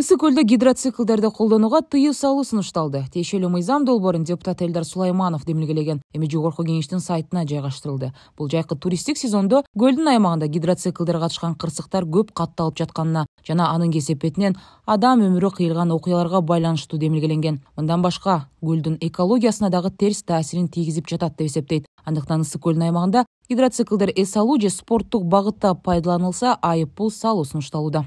ысыкөлді гидроциклдерді қолдануға тыюу салу сунушталды тиешелүү мыйзам долбоорун депутат элдар сулайманов демилгелеген эми жогорку кеңештин сайтына жайгаштырылды бул жайкы туристтик сезондо көлдүн аймагында гидроциклдер катышкан кырсыктар көп катталып жатканына жана анын кесепетинен адам өмүрү кыйылган окуяларга байланыштуу демилгеленген мындан башка көлдүн экологиясына дагы терс таасирин тийгизип жатат деп эсептейт андыктан ысык көлдүн аймагында гидроциклдер эс алуу же спорттук багытта пайдаланылса айып пул салуу сунушталууда